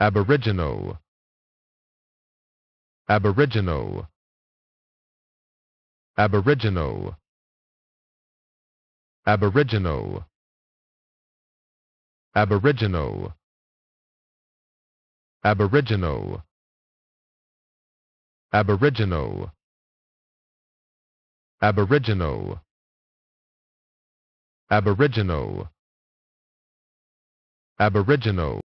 Aboriginal Aboriginal Aboriginal Aboriginal Aboriginal Aboriginal Aboriginal Aboriginal Aboriginal Aboriginal